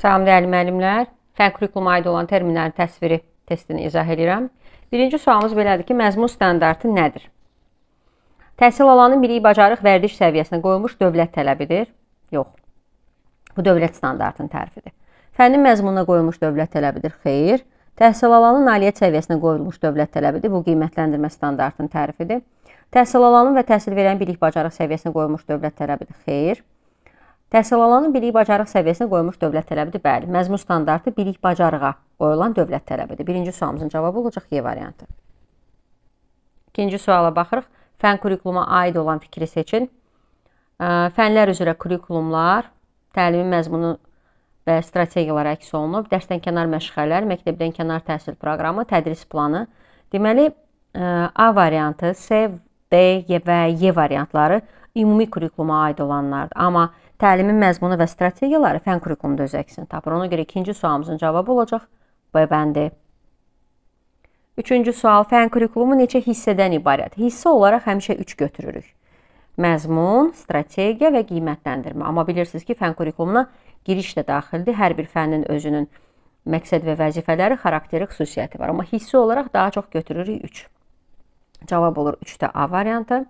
Salam dəyərli müəllimlər, fənn kurikuluma aid olan terminlərin təsviri testini izah edirəm. Birinci sualımız belədir ki, məzmun standartı nədir? Təhsil alanın bilik, bacarıq, vərdiş səviyyəsinə qoyulmuş dövlət tələbidir? Yox. Bu dövlət standartının tərifidir. Fənnin məzmununa qoyulmuş dövlət tələbidir? Xeyr. Təhsil alanın nailiyyət səviyyəsinə qoyulmuş dövlət tələbidir. Bu qiymətləndirmə standartının tərifidir. Təhsil alanın və təhsil verən bilik, bacarıq səviyyəsinə qoyulmuş dövlət tələbidir? Xeyr. Təhsilalanın bilik-bacarıq səviyyəsinə qoyulmuş dövlət tələbidir. Bəli, məzmun standartı bilik-bacarığa qoyulan dövlət tələbidir. Birinci sualımızın cavabı olacaq Y variantı. İkinci suala baxırıq. Fən kurikuluma aid olan fikri seçin. Fənlər üzrə kurikulumlar, təlimin məzmunu və strategiyalar əks olunub. Dərsdənkənar məşğələr, məktəbdənkənar təhsil proqramı, tədris planı. Deməli, A variantı, C D və Y variantları ümumi kurikuluma aid olanlardır. Amma təlimin məzmunu və strategiyaları fən kurikulumda öz əksini tapır. Ona görə ikinci sualımızın cavabı olacaq B bəndi. Üçüncü sual, fən kurikulumu neçə hissədən ibarət? Hissə olaraq həmişə 3 götürürük. Məzmun, strategiya və qiymətləndirmə. Amma bilirsiniz ki, fən kurikulumuna giriş də daxildir. Hər bir fənnin özünün məqsəd və vəzifələri, xarakteri, xüsusiyyəti var. Amma hissi olaraq daha çox götürürük 3. Cavab olur 3-də A variantı.